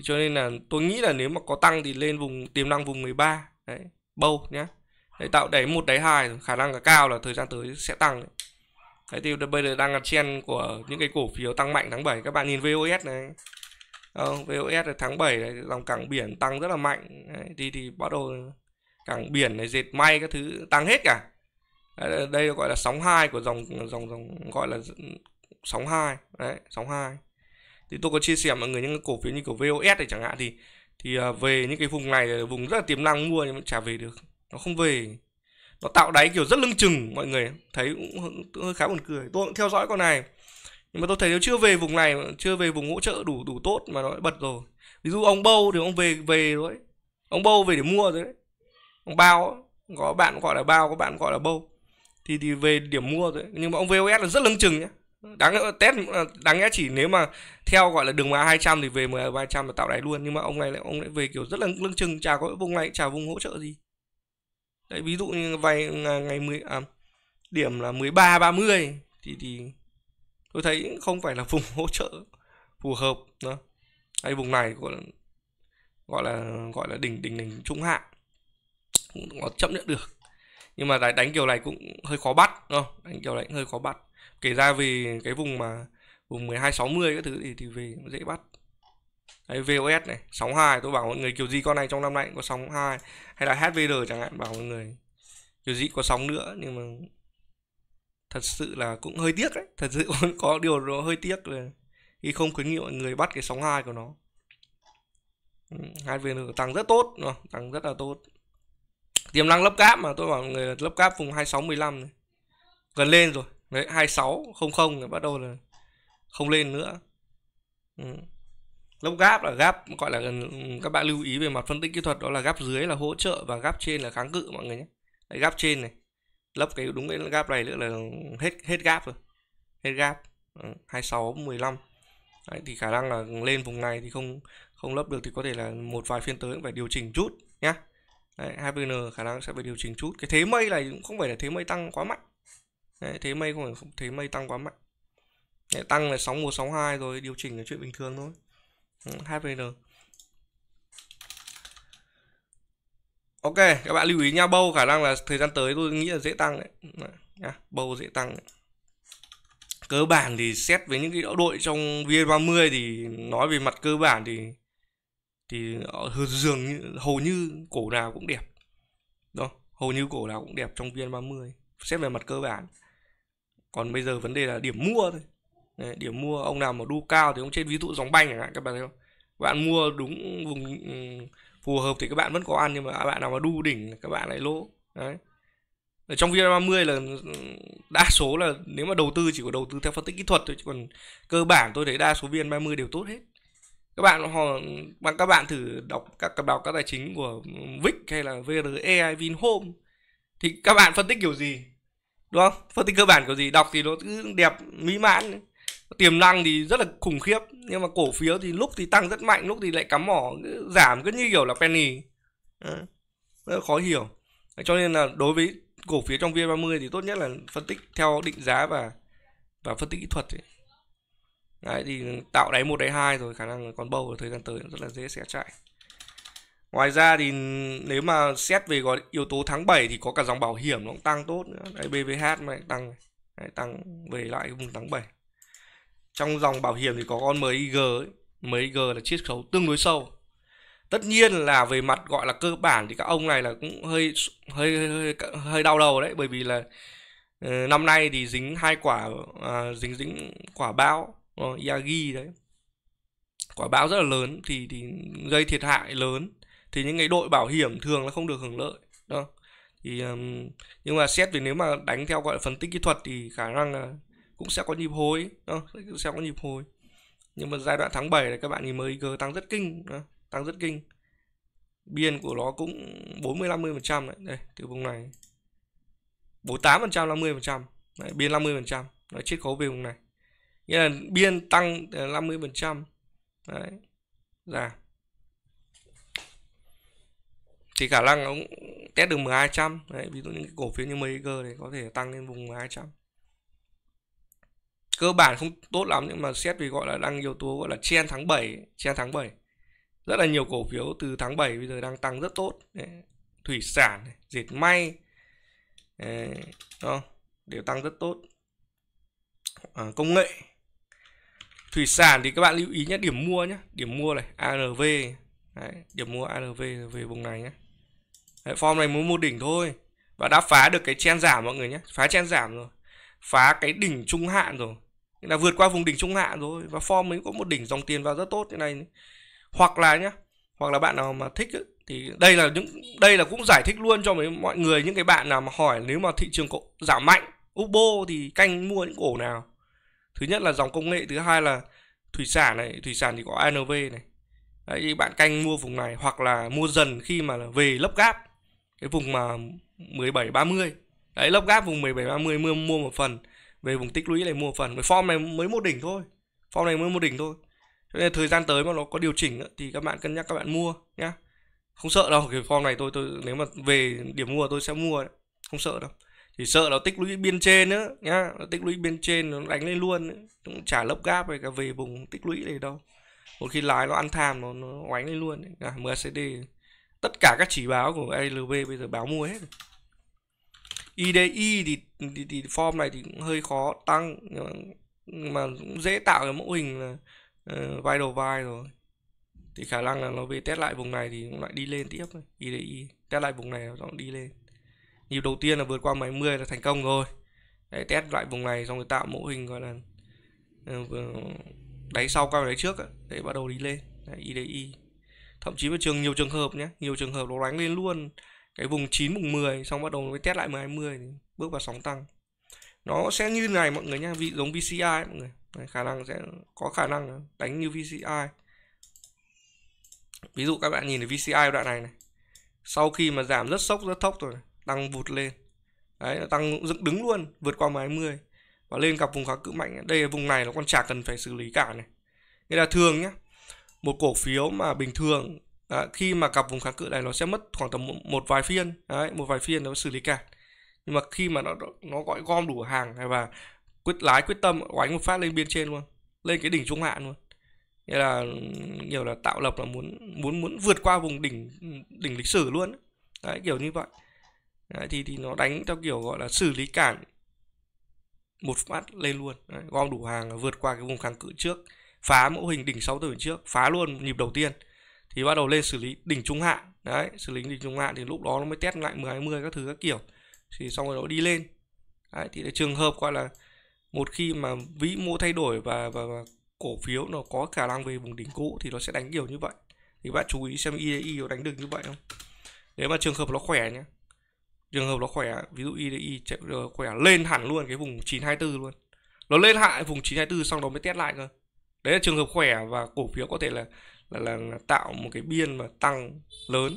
cho nên là tôi nghĩ là nếu mà có tăng thì lên vùng tiềm năng vùng 13 đấy bâu nhé, đấy tạo đáy một đáy hai khả năng là cao là thời gian tới sẽ tăng đấy. Đấy thì bây giờ đang là trend của những cái cổ phiếu tăng mạnh tháng 7 các bạn nhìn VOS này Ờ, VOS là tháng 7 này, dòng cảng biển tăng rất là mạnh đấy, thì thì bắt đầu cảng biển này dệt may các thứ tăng hết cả đấy, đây gọi là sóng 2 của dòng dòng dòng gọi là sóng 2 đấy sóng 2 thì tôi có chia sẻ mọi người những cổ phiếu như cổ VOS này chẳng hạn thì thì à, về những cái vùng này vùng rất là tiềm năng mua nhưng mà chả về được nó không về nó tạo đáy kiểu rất lưng chừng mọi người thấy cũng hơi khá buồn cười tôi cũng theo dõi con này nhưng mà tôi thấy nó chưa về vùng này chưa về vùng hỗ trợ đủ đủ tốt mà nó bật rồi ví dụ ông bâu thì ông về về rồi ông bâu về để mua rồi đấy ông bao có bạn gọi là bao có bạn gọi là bâu thì thì về điểm mua rồi nhưng mà ông VOS là rất lưng chừng nhá đáng test ờ, đáng lẽ chỉ nếu mà theo gọi là đường mà 200 thì về mười ba trăm là tạo đáy luôn nhưng mà ông này lại ông lại về kiểu rất là lưng chừng chả có vùng này chả vùng hỗ trợ gì đấy ví dụ như vài ngày 10 à, điểm là 13 30 thì thì tôi thấy không phải là vùng hỗ trợ phù hợp đó hay vùng này gọi là gọi là gọi là đỉnh đỉnh đỉnh trung hạ cũng có chấp nhận được nhưng mà đánh kiểu này cũng hơi khó bắt đúng không đánh kiểu này cũng hơi khó bắt kể ra về cái vùng mà vùng 1260 các thứ thì thì về dễ bắt Đấy, VOS này, sóng 2 tôi bảo mọi người kiểu gì con này trong năm nay cũng có sóng 2 hay là HVR chẳng hạn bảo mọi người kiểu gì có sóng nữa nhưng mà thật sự là cũng hơi tiếc đấy, thật sự có điều nó hơi tiếc là khi không khuyến nghị mọi người bắt cái sóng 2 của nó. Ừ, HVR tăng rất tốt, tăng rất là tốt. Tiềm năng lấp cáp mà tôi bảo mọi người lấp cáp vùng 26 15 Gần lên rồi, đấy hai sáu không không bắt đầu là không lên nữa ừ. lốc gáp là gáp gọi là ừ, các bạn lưu ý về mặt phân tích kỹ thuật đó là gáp dưới là hỗ trợ và gáp trên là kháng cự mọi người nhé đấy, gáp trên này lấp cái đúng cái gáp này nữa là hết hết gáp rồi hết gáp ừ. 26 15 Đấy, thì khả năng là lên vùng này thì không không lấp được thì có thể là một vài phiên tới cũng phải điều chỉnh chút nhá. Đấy, HPN khả năng sẽ phải điều chỉnh chút. Cái thế mây này cũng không phải là thế mây tăng quá mạnh. Đấy, thế mây không phải thế mây tăng quá mạnh để tăng là sóng sóng một hai rồi điều chỉnh là chuyện bình thường thôi ừ, HVN Ok các bạn lưu ý nha bầu khả năng là thời gian tới tôi nghĩ là dễ tăng đấy ừ, nha, bầu dễ tăng đấy. cơ bản thì xét với những cái đội trong VN30 thì nói về mặt cơ bản thì thì dường như, hầu như cổ nào cũng đẹp đó hầu như cổ nào cũng đẹp trong VN30 xét về mặt cơ bản còn bây giờ vấn đề là điểm mua thôi Đấy, điểm mua ông nào mà đu cao thì ông trên ví dụ dòng banh chẳng hạn các bạn thấy không bạn mua đúng vùng ừ, phù hợp thì các bạn vẫn có ăn nhưng mà bạn nào mà đu đỉnh các bạn lại lỗ đấy ở trong VN30 là ừ, đa số là nếu mà đầu tư chỉ có đầu tư theo phân tích kỹ thuật thôi chứ còn cơ bản tôi thấy đa số VN30 đều tốt hết các bạn họ bằng các bạn thử đọc các cặp báo các tài chính của ừ, VIX hay là VRE Vinhome thì các bạn phân tích kiểu gì đúng không phân tích cơ bản của gì đọc thì nó cứ đẹp mỹ mãn tiềm năng thì rất là khủng khiếp nhưng mà cổ phiếu thì lúc thì tăng rất mạnh lúc thì lại cắm mỏ cứ giảm cứ như kiểu là penny Đấy. Ờ, rất khó hiểu cho nên là đối với cổ phiếu trong VN30 thì tốt nhất là phân tích theo định giá và và phân tích kỹ thuật ấy. Đấy, thì tạo đáy một đáy hai rồi khả năng còn bầu thời gian tới rất là dễ sẽ chạy Ngoài ra thì nếu mà xét về gọi yếu tố tháng 7 thì có cả dòng bảo hiểm nó cũng tăng tốt nữa. Đây BVH mà tăng Đấy, tăng về lại vùng tháng 7. Trong dòng bảo hiểm thì có con MIG ấy. MIG là chiết khấu tương đối sâu. Tất nhiên là về mặt gọi là cơ bản thì các ông này là cũng hơi hơi hơi, hơi đau đầu đấy bởi vì là ờ, năm nay thì dính hai quả à, dính dính quả bão ờ, Yagi đấy. Quả bão rất là lớn thì thì gây thiệt hại lớn thì những cái đội bảo hiểm thường là không được hưởng lợi đó thì um, nhưng mà xét về nếu mà đánh theo gọi là phân tích kỹ thuật thì khả năng là cũng sẽ có nhịp hồi đó, sẽ có nhịp hồi nhưng mà giai đoạn tháng 7 là các bạn nhìn mới tăng rất kinh đó, tăng rất kinh biên của nó cũng 40 50 phần trăm đấy đây từ vùng này 48 phần trăm 50 phần trăm biên 50 phần trăm nó chiết khấu về vùng này nghĩa là biên tăng 50 ờ, phần trăm đấy giảm thì khả năng ông test được 1200 đấy, ví dụ những cái cổ phiếu như Maker này có thể tăng lên vùng 1200 cơ bản không tốt lắm nhưng mà xét vì gọi là đang yếu tố gọi là chen tháng 7 chen tháng 7 rất là nhiều cổ phiếu từ tháng 7 bây giờ đang tăng rất tốt đấy. thủy sản dệt may đấy, đều tăng rất tốt à, công nghệ thủy sản thì các bạn lưu ý nhé điểm mua nhé điểm mua này ARV đấy, điểm mua ARV về vùng này nhé Đấy, form này muốn mua đỉnh thôi và đã phá được cái chen giảm mọi người nhé phá chen giảm rồi phá cái đỉnh trung hạn rồi nghĩa là vượt qua vùng đỉnh trung hạn rồi và form mới có một đỉnh dòng tiền vào rất tốt thế này hoặc là nhá hoặc là bạn nào mà thích ấy, thì đây là những đây là cũng giải thích luôn cho mấy mọi người những cái bạn nào mà hỏi nếu mà thị trường giảm mạnh Ubo thì canh mua những cổ nào thứ nhất là dòng công nghệ thứ hai là thủy sản này thủy sản thì có ANV này Đấy, bạn canh mua vùng này hoặc là mua dần khi mà về lấp gáp cái vùng mà 17 30 đấy lốc gáp vùng 17 30 mua mua một phần về vùng tích lũy này mua một phần với form này mới một đỉnh thôi form này mới một đỉnh thôi cho nên thời gian tới mà nó có điều chỉnh thì các bạn cân nhắc các bạn mua nhá không sợ đâu cái form này tôi tôi nếu mà về điểm mua tôi sẽ mua không sợ đâu chỉ sợ nó tích lũy biên trên nữa nhá nó tích lũy biên trên nó đánh lên luôn cũng trả lốc gáp về cả về vùng tích lũy này đâu một khi lái nó ăn tham nó nó oánh lên luôn đấy. à, MACD tất cả các chỉ báo của ALB bây giờ báo mua hết rồi IDI thì, thì, thì form này thì cũng hơi khó tăng nhưng mà, nhưng mà cũng dễ tạo cái mẫu hình là uh, vai đầu vai rồi thì khả năng là nó về test lại vùng này thì cũng lại đi lên tiếp IDI test lại vùng này nó cũng đi lên nhịp đầu tiên là vượt qua máy 10 là thành công rồi Đấy, test lại vùng này xong rồi tạo mẫu hình gọi là ờ, đáy sau cao đáy trước để bắt đầu đi lên Đấy, IDI thậm chí một trường nhiều trường hợp nhé nhiều trường hợp nó đánh lên luôn cái vùng 9 vùng 10 xong bắt đầu mới test lại 10 20 bước vào sóng tăng nó sẽ như này mọi người nhá vị giống VCI ấy, mọi người Đấy, khả năng sẽ có khả năng đánh như VCI ví dụ các bạn nhìn thấy VCI đoạn này này sau khi mà giảm rất sốc rất thốc rồi tăng vụt lên đấy tăng dựng đứng luôn vượt qua 20 và lên gặp vùng kháng cự mạnh đây là vùng này nó còn chả cần phải xử lý cả này nghĩa là thường nhé một cổ phiếu mà bình thường à, khi mà gặp vùng kháng cự này nó sẽ mất khoảng tầm một, một vài phiên đấy, một vài phiên nó xử lý cả nhưng mà khi mà nó nó gọi gom đủ hàng hay và quyết lái quyết tâm quánh một phát lên biên trên luôn lên cái đỉnh trung hạn luôn nghĩa là nhiều là tạo lập là muốn muốn muốn vượt qua vùng đỉnh đỉnh lịch sử luôn đấy kiểu như vậy đấy, thì thì nó đánh theo kiểu gọi là xử lý cản một phát lên luôn đấy, gom đủ hàng vượt qua cái vùng kháng cự trước phá mẫu hình đỉnh 64 tuần trước phá luôn nhịp đầu tiên thì bắt đầu lên xử lý đỉnh trung hạn đấy xử lý đỉnh trung hạn thì lúc đó nó mới test lại 10 20 các thứ các kiểu thì xong rồi nó đi lên đấy, thì trường hợp gọi là một khi mà vĩ mô thay đổi và, và, và cổ phiếu nó có khả năng về vùng đỉnh cũ thì nó sẽ đánh kiểu như vậy thì bạn chú ý xem IDI có đánh được như vậy không nếu mà trường hợp nó khỏe nhé trường hợp nó khỏe ví dụ IDI ờ, khỏe lên hẳn luôn cái vùng 924 luôn nó lên hạ vùng 924 xong đó mới test lại cơ đấy là trường hợp khỏe và cổ phiếu có thể là là, là tạo một cái biên mà tăng lớn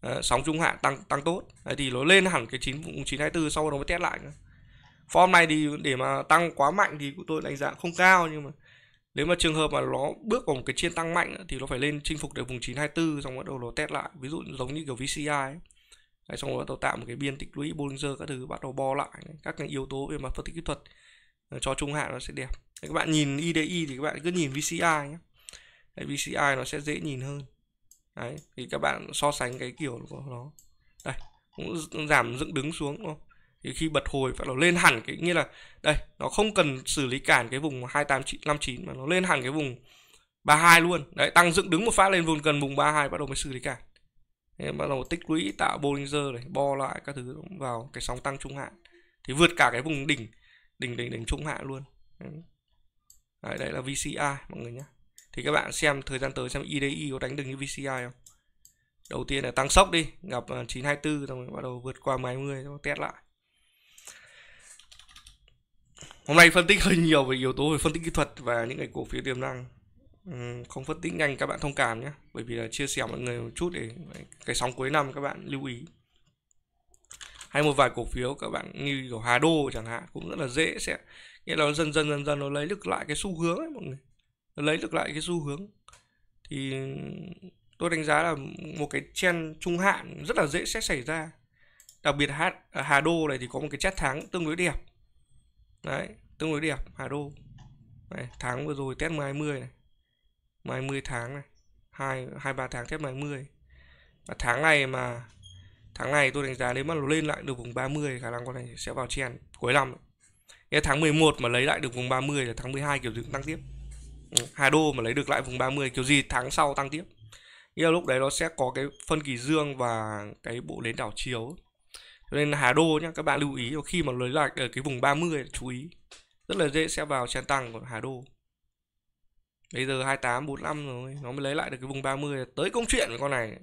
à, sóng trung hạn tăng tăng tốt à, thì nó lên hẳn cái chín chín hai bốn sau đó mới test lại form này thì để mà tăng quá mạnh thì tôi đánh giá không cao nhưng mà nếu mà trường hợp mà nó bước vào một cái chiên tăng mạnh thì nó phải lên chinh phục được vùng 924 xong bắt đầu nó test lại ví dụ giống như kiểu VCI ấy. Đấy, xong rồi bắt đầu tạo một cái biên tích lũy Bollinger các thứ bắt đầu bo lại các cái yếu tố về mặt phân tích kỹ thuật cho trung hạn nó sẽ đẹp Đấy, các bạn nhìn IDI thì các bạn cứ nhìn VCI nhé Đấy, VCI nó sẽ dễ nhìn hơn Đấy, thì các bạn so sánh cái kiểu của nó đây cũng giảm dựng đứng xuống đúng không? thì khi bật hồi phải nó lên hẳn cái nghĩa là đây nó không cần xử lý cản cái vùng 28959 mà nó lên hẳn cái vùng 32 luôn đấy tăng dựng đứng một phát lên vùng gần vùng 32 bắt đầu mới xử lý cản Thế bắt đầu tích lũy tạo Bollinger này bo lại các thứ vào cái sóng tăng trung hạn thì vượt cả cái vùng đỉnh đỉnh đỉnh đỉnh trung hạ luôn đấy. Đấy, là VCI mọi người nhé thì các bạn xem thời gian tới xem IDI có đánh được như VCI không đầu tiên là tăng sốc đi gặp 924 à, rồi bắt đầu vượt qua 1020 nó test lại hôm nay phân tích hơi nhiều về yếu tố về phân tích kỹ thuật và những cái cổ phiếu tiềm năng không phân tích nhanh các bạn thông cảm nhé bởi vì là chia sẻ mọi người một chút để cái sóng cuối năm các bạn lưu ý hay một vài cổ phiếu các bạn như của Hà Đô chẳng hạn cũng rất là dễ sẽ nghĩa là nó dần dần dần dần nó lấy được lại cái xu hướng ấy mọi người nó lấy được lại cái xu hướng thì tôi đánh giá là một cái trend trung hạn rất là dễ sẽ xảy ra đặc biệt Hà, Hà Đô này thì có một cái chart tháng tương đối đẹp đấy tương đối đẹp Hà Đô này, tháng vừa rồi test 20 này 20 tháng này hai hai ba tháng test 20 và tháng này mà tháng này tôi đánh giá nếu mà nó lên lại được vùng 30 khả năng con này sẽ vào chen cuối năm Nghĩa tháng 11 mà lấy lại được vùng 30 là tháng 12 kiểu gì tăng tiếp ừ, Hà Đô mà lấy được lại vùng 30 kiểu gì tháng sau tăng tiếp Nghĩa lúc đấy nó sẽ có cái phân kỳ dương và cái bộ đến đảo chiếu nên Hà Đô nhá các bạn lưu ý khi mà lấy lại ở ờ, cái vùng 30 chú ý Rất là dễ sẽ vào chen tăng của Hà Đô Bây giờ 28, 45 rồi Nó mới lấy lại được cái vùng 30 Tới công chuyện con này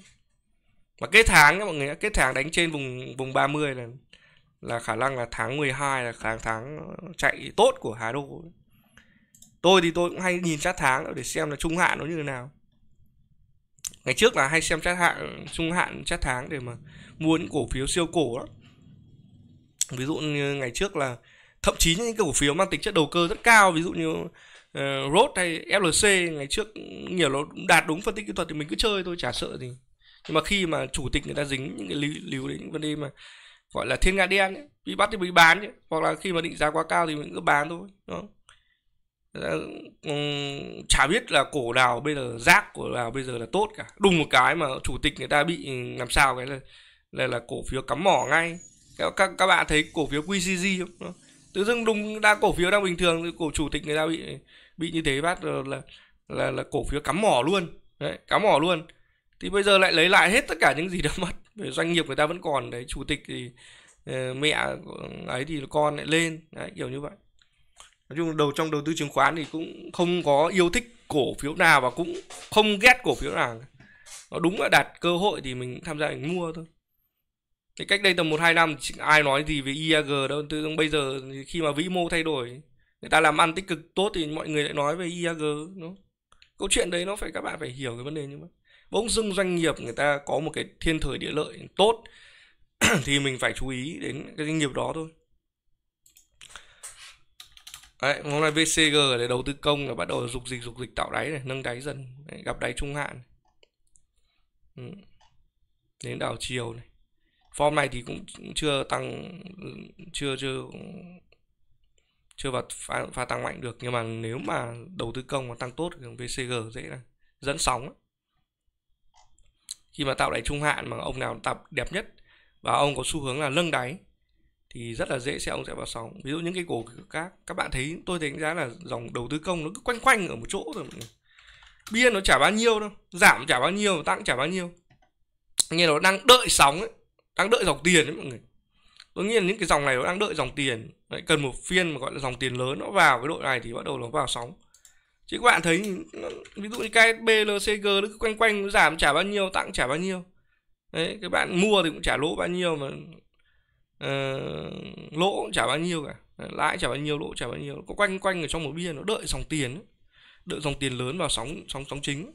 mà kết tháng nhá mọi người kết tháng đánh trên vùng vùng 30 là là khả năng là tháng 12 là tháng tháng chạy tốt của Hà Đô. Tôi thì tôi cũng hay nhìn chart tháng để xem là trung hạn nó như thế nào. Ngày trước là hay xem chart hạn trung hạn chart tháng để mà mua những cổ phiếu siêu cổ đó. Ví dụ như ngày trước là thậm chí những cổ phiếu mang tính chất đầu cơ rất cao ví dụ như uh, ờ, Rốt hay FLC ngày trước nhiều nó đạt đúng phân tích kỹ thuật thì mình cứ chơi thôi chả sợ gì nhưng mà khi mà chủ tịch người ta dính những cái líu, líu đến những vấn đề mà gọi là thiên nga đen ấy, bị bắt thì bị bán chứ hoặc là khi mà định giá quá cao thì mình cứ bán thôi đó chả biết là cổ nào bây giờ rác cổ nào bây giờ là tốt cả đùng một cái mà chủ tịch người ta bị làm sao cái là là, là cổ phiếu cắm mỏ ngay các, các bạn thấy cổ phiếu QCG không tự dưng đùng đang cổ phiếu đang bình thường cổ chủ tịch người ta bị bị như thế bác là là là, là cổ phiếu cắm mỏ luôn đấy cắm mỏ luôn thì bây giờ lại lấy lại hết tất cả những gì đã mất về doanh nghiệp người ta vẫn còn đấy chủ tịch thì ờ, mẹ ấy thì con lại lên đấy kiểu như vậy nói chung đầu trong đầu tư chứng khoán thì cũng không có yêu thích cổ phiếu nào và cũng không ghét cổ phiếu nào nó đúng là đặt cơ hội thì mình tham gia mình mua thôi cái cách đây tầm một hai năm ai nói gì về IAG đâu tự bây giờ khi mà vĩ mô thay đổi người ta làm ăn tích cực tốt thì mọi người lại nói về IAG đúng không? câu chuyện đấy nó phải các bạn phải hiểu cái vấn đề như vậy bỗng dưng doanh nghiệp người ta có một cái thiên thời địa lợi tốt thì mình phải chú ý đến cái doanh nghiệp đó thôi Đấy, hôm nay VCG để đầu tư công là bắt đầu dục dịch dục dịch tạo đáy này nâng đáy dần đấy, gặp đáy trung hạn ừ, đến đảo chiều này form này thì cũng chưa tăng chưa chưa chưa vào pha, pha tăng mạnh được nhưng mà nếu mà đầu tư công mà tăng tốt thì VCG dễ là dẫn sóng ấy khi mà tạo đáy trung hạn mà ông nào tập đẹp nhất và ông có xu hướng là nâng đáy thì rất là dễ sẽ ông sẽ vào sóng ví dụ những cái cổ các các bạn thấy tôi đánh giá là dòng đầu tư công nó cứ quanh quanh ở một chỗ rồi bia nó trả bao nhiêu đâu giảm trả bao nhiêu tăng trả bao nhiêu nghe nó đang đợi sóng ấy đang đợi dòng tiền đấy mọi người tất nhiên những cái dòng này nó đang đợi dòng tiền Đấy, cần một phiên mà gọi là dòng tiền lớn nó vào cái đội này thì bắt đầu nó vào sóng chứ các bạn thấy ví dụ như KSB, LCG nó cứ quanh quanh nó giảm trả bao nhiêu tặng trả bao nhiêu đấy các bạn mua thì cũng trả lỗ bao nhiêu mà uh, lỗ cũng trả bao nhiêu cả lãi trả bao nhiêu lỗ trả bao nhiêu có quanh quanh ở trong một biên nó đợi dòng tiền đợi dòng tiền lớn vào sóng sóng sóng chính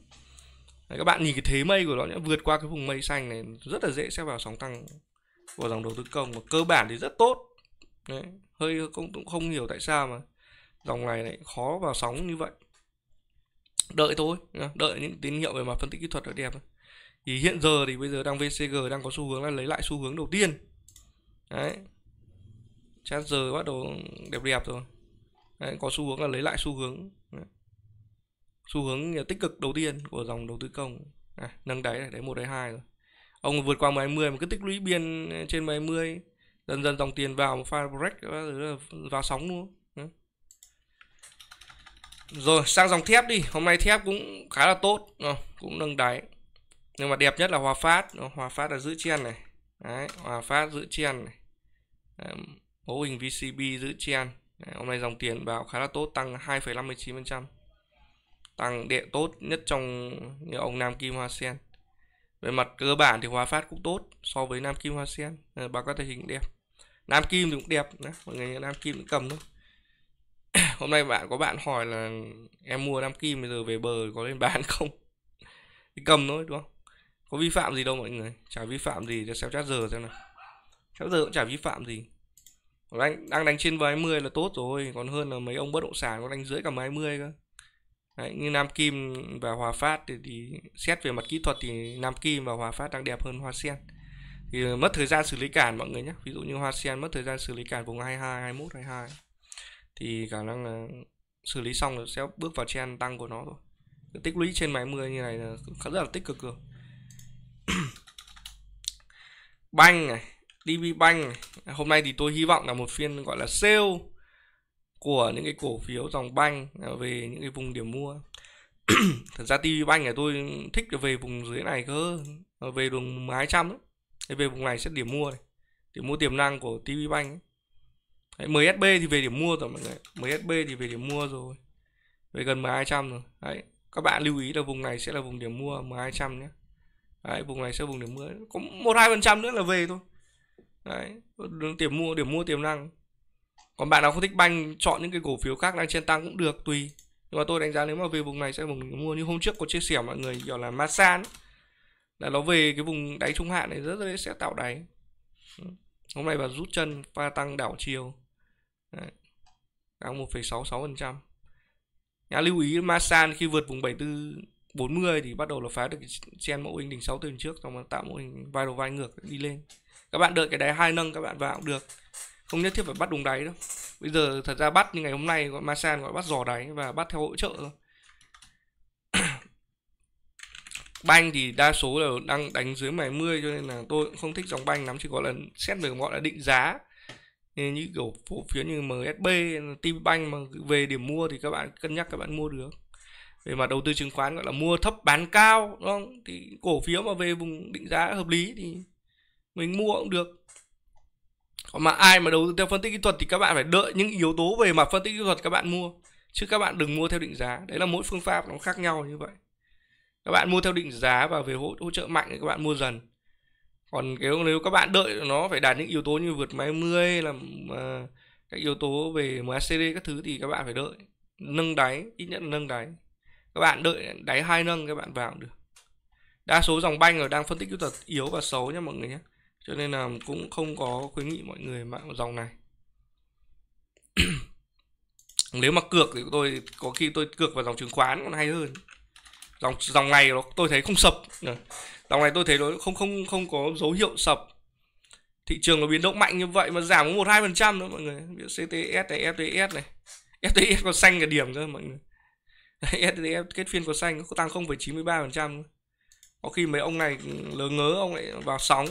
Đấy, các bạn nhìn cái thế mây của nó nhé, vượt qua cái vùng mây xanh này rất là dễ sẽ vào sóng tăng của dòng đầu tư công mà cơ bản thì rất tốt Đấy, hơi cũng, cũng không hiểu tại sao mà dòng này lại khó vào sóng như vậy đợi thôi đợi những tín hiệu về mặt phân tích kỹ thuật là đẹp thì hiện giờ thì bây giờ đang VCG đang có xu hướng là lấy lại xu hướng đầu tiên đấy Charger bắt đầu đẹp đẹp rồi đấy, có xu hướng là lấy lại xu hướng xu hướng tích cực đầu tiên của dòng đầu tư công à, nâng đáy này đấy một đáy hai rồi ông vượt qua 120 mà cứ tích lũy biên trên 120 dần dần dòng tiền vào một pha break vào sóng luôn rồi sang dòng thép đi Hôm nay thép cũng khá là tốt ờ, Cũng nâng đáy Nhưng mà đẹp nhất là Hòa Phát ờ, Hòa Phát là giữ chen này Đấy, Hòa Phát giữ chen này Mẫu hình VCB giữ chen Đấy, Hôm nay dòng tiền vào khá là tốt Tăng 2,59% Tăng đệ tốt nhất trong như ông Nam Kim Hoa Sen Về mặt cơ bản thì Hòa Phát cũng tốt So với Nam Kim Hoa Sen ờ, Báo có thể hình đẹp Nam Kim thì cũng đẹp Đấy, Mọi người Nam Kim cũng cầm thôi hôm nay bạn có bạn hỏi là em mua nam kim bây giờ về bờ có nên bán không thì cầm thôi đúng không có vi phạm gì đâu mọi người chả vi phạm gì cho xem chat giờ xem nào chat giờ cũng chả vi phạm gì còn đánh đang đánh trên vài mươi là tốt rồi còn hơn là mấy ông bất động sản có đánh dưới cả mấy mươi cơ Đấy, như Nam Kim và Hòa Phát thì, thì xét về mặt kỹ thuật thì Nam Kim và Hòa Phát đang đẹp hơn Hoa Sen thì mất thời gian xử lý cản mọi người nhé ví dụ như Hoa Sen mất thời gian xử lý cản vùng 22 21 22 thì khả năng là xử lý xong rồi sẽ bước vào trend tăng của nó rồi tích lũy trên máy 10 như này là khá rất là tích cực rồi banh này DB Bank này. hôm nay thì tôi hy vọng là một phiên gọi là sale của những cái cổ phiếu dòng banh về những cái vùng điểm mua thật ra TV Bank này tôi thích về vùng dưới này cơ về vùng 200 ấy. về vùng này sẽ điểm mua này điểm mua tiềm năng của TV Bank ấy. Đấy, MSB thì về điểm mua rồi mọi người MSB thì về điểm mua rồi về gần M200 rồi đấy các bạn lưu ý là vùng này sẽ là vùng điểm mua M200 nhé đấy vùng này sẽ vùng điểm mua có một hai phần trăm nữa là về thôi đấy điểm mua điểm mua tiềm năng còn bạn nào không thích banh chọn những cái cổ phiếu khác đang trên tăng cũng được tùy nhưng mà tôi đánh giá nếu mà về vùng này sẽ vùng mua như hôm trước có chia sẻ mọi người gọi là Masan là nó về cái vùng đáy trung hạn này rất dễ sẽ tạo đáy hôm nay và rút chân pha tăng đảo chiều Đấy. Tăng 1,66%. nhà lưu ý Masan khi vượt vùng 74 40 thì bắt đầu là phá được chen mẫu hình đỉnh 6 tuần trước xong rồi tạo mẫu hình vai đầu vai ngược đi lên. Các bạn đợi cái đáy hai nâng các bạn vào cũng được. Không nhất thiết phải bắt đúng đáy đâu. Bây giờ thật ra bắt như ngày hôm nay gọi Masan gọi bắt giò đáy và bắt theo hỗ trợ thôi. banh thì đa số là đang đánh dưới 70 cho nên là tôi cũng không thích dòng banh lắm chỉ có là xét về gọi là định giá nên như kiểu cổ phiếu như MSB, Timbank mà về điểm mua thì các bạn cân nhắc các bạn mua được về mặt đầu tư chứng khoán gọi là mua thấp bán cao đúng không thì cổ phiếu mà về vùng định giá hợp lý thì mình mua cũng được còn mà ai mà đầu tư theo phân tích kỹ thuật thì các bạn phải đợi những yếu tố về mặt phân tích kỹ thuật các bạn mua chứ các bạn đừng mua theo định giá đấy là mỗi phương pháp nó khác nhau như vậy các bạn mua theo định giá và về hỗ, hỗ trợ mạnh thì các bạn mua dần còn kiểu nếu các bạn đợi nó phải đạt những yếu tố như vượt máy 10 làm uh, các yếu tố về MACD các thứ thì các bạn phải đợi nâng đáy ít nhất là nâng đáy các bạn đợi đáy hai nâng các bạn vào được đa số dòng banh ở đang phân tích kỹ thuật yếu và xấu nhé mọi người nhé cho nên là cũng không có khuyến nghị mọi người mạng dòng này nếu mà cược thì tôi có khi tôi cược vào dòng chứng khoán còn hay hơn dòng dòng này nó tôi thấy không sập dòng này tôi thấy nó không không không có dấu hiệu sập thị trường nó biến động mạnh như vậy mà giảm một hai phần trăm nữa mọi người CTS này FTS này FTS còn xanh cả điểm cơ mọi người FTS kết phiên còn xanh tăng không chín mươi ba phần trăm có khi mấy ông này lớn ngớ ông lại vào sóng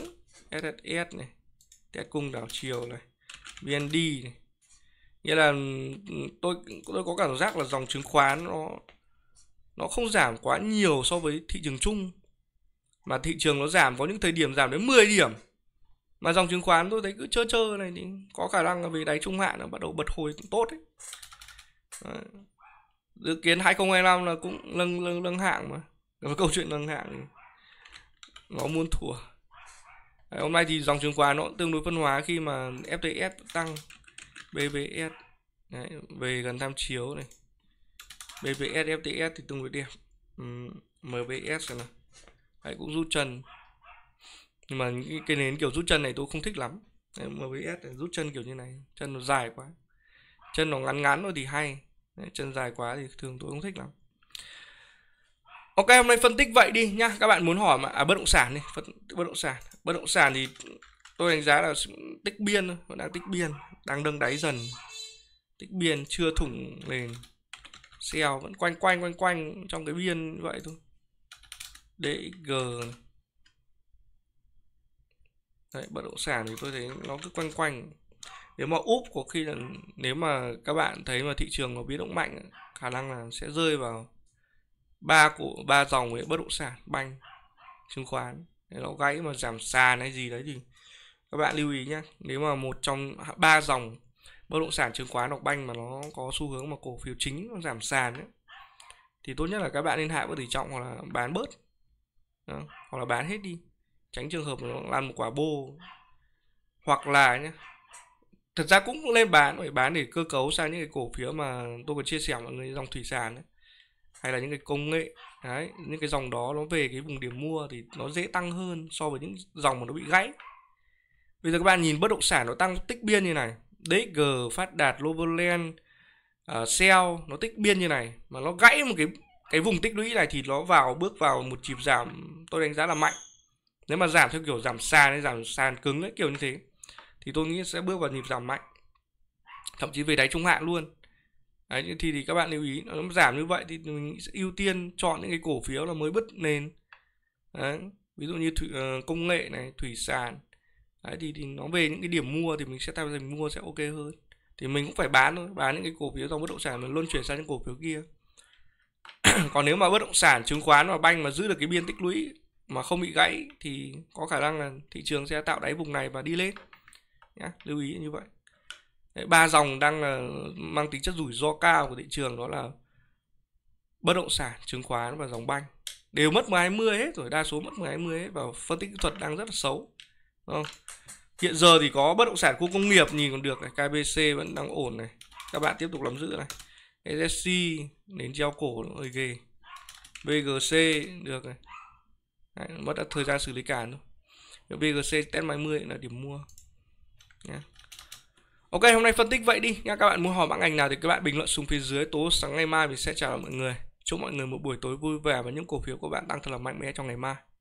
SSS này TS cung đảo chiều này VND này nghĩa là tôi tôi có cảm giác là dòng chứng khoán nó nó không giảm quá nhiều so với thị trường chung mà thị trường nó giảm có những thời điểm giảm đến 10 điểm mà dòng chứng khoán tôi thấy cứ chơ chơ này thì có khả năng là về đáy trung hạn nó bắt đầu bật hồi cũng tốt ấy. Đấy. dự kiến 2025 là cũng nâng nâng nâng hạng mà cái câu chuyện nâng hạng nó muốn thua Đấy, hôm nay thì dòng chứng khoán nó cũng tương đối phân hóa khi mà FTS tăng BBS Đấy, về gần tham chiếu này BBS FTS thì tương đối đẹp ừ, MBS này Đấy, cũng rút chân nhưng mà những cái nến kiểu rút chân này tôi không thích lắm Đấy, MVS này, rút chân kiểu như này chân nó dài quá chân nó ngắn ngắn thôi thì hay Đấy, chân dài quá thì thường tôi không thích lắm Ok hôm nay phân tích vậy đi nhá các bạn muốn hỏi mà à, bất động sản đi phân, bất động sản bất động sản thì tôi đánh giá là tích biên thôi vẫn đang tích biên đang nâng đáy dần tích biên chưa thủng nền xèo vẫn quanh quanh quanh quanh trong cái biên vậy thôi DXG Đấy, bất động sản thì tôi thấy nó cứ quanh quanh nếu mà úp có khi là nếu mà các bạn thấy mà thị trường nó biến động mạnh khả năng là sẽ rơi vào ba cổ ba dòng với bất động sản banh chứng khoán nó gãy mà giảm sàn hay gì đấy thì các bạn lưu ý nhé nếu mà một trong ba dòng bất động sản chứng khoán hoặc banh mà nó có xu hướng mà cổ phiếu chính nó giảm sàn ấy, thì tốt nhất là các bạn nên hạ bất tỷ trọng hoặc là bán bớt đó. hoặc là bán hết đi tránh trường hợp nó lan một quả bô hoặc là nhé thật ra cũng lên bán phải bán để cơ cấu sang những cái cổ phiếu mà tôi còn chia sẻ mọi người dòng thủy sản ấy. hay là những cái công nghệ đấy những cái dòng đó nó về cái vùng điểm mua thì nó dễ tăng hơn so với những dòng mà nó bị gãy bây giờ các bạn nhìn bất động sản nó tăng tích biên như này DXG phát đạt Loverland uh, Shell nó tích biên như này mà nó gãy một cái cái vùng tích lũy này thì nó vào bước vào một nhịp giảm tôi đánh giá là mạnh nếu mà giảm theo kiểu giảm sàn hay giảm sàn cứng đấy kiểu như thế thì tôi nghĩ sẽ bước vào nhịp giảm mạnh thậm chí về đáy trung hạn luôn đấy thì thì các bạn lưu ý nó giảm như vậy thì mình sẽ ưu tiên chọn những cái cổ phiếu là mới bứt nền đấy. ví dụ như thủy, uh, công nghệ này thủy sản đấy thì, thì nó về những cái điểm mua thì mình sẽ tham gia mình mua sẽ ok hơn thì mình cũng phải bán thôi bán những cái cổ phiếu dòng bất động sản mình luôn chuyển sang những cổ phiếu kia còn nếu mà bất động sản chứng khoán và banh mà giữ được cái biên tích lũy mà không bị gãy thì có khả năng là thị trường sẽ tạo đáy vùng này và đi lên nhá lưu ý như vậy ba dòng đang là mang tính chất rủi ro cao của thị trường đó là bất động sản chứng khoán và dòng banh đều mất 10-20 hết rồi đa số mất 10-20 hết và phân tích kỹ thuật đang rất là xấu Đúng không? hiện giờ thì có bất động sản khu công nghiệp nhìn còn được này KBC vẫn đang ổn này các bạn tiếp tục nắm giữ này SSC đến treo cổ rồi ghê VGC được này Đấy, mất đã thời gian xử lý cản thôi VGC test 20 là điểm mua Nha. Ok hôm nay phân tích vậy đi nha các bạn muốn hỏi mã ngành nào thì các bạn bình luận xuống phía dưới tối sáng ngày mai mình sẽ trả lời mọi người chúc mọi người một buổi tối vui vẻ và những cổ phiếu của bạn tăng thật là mạnh mẽ trong ngày mai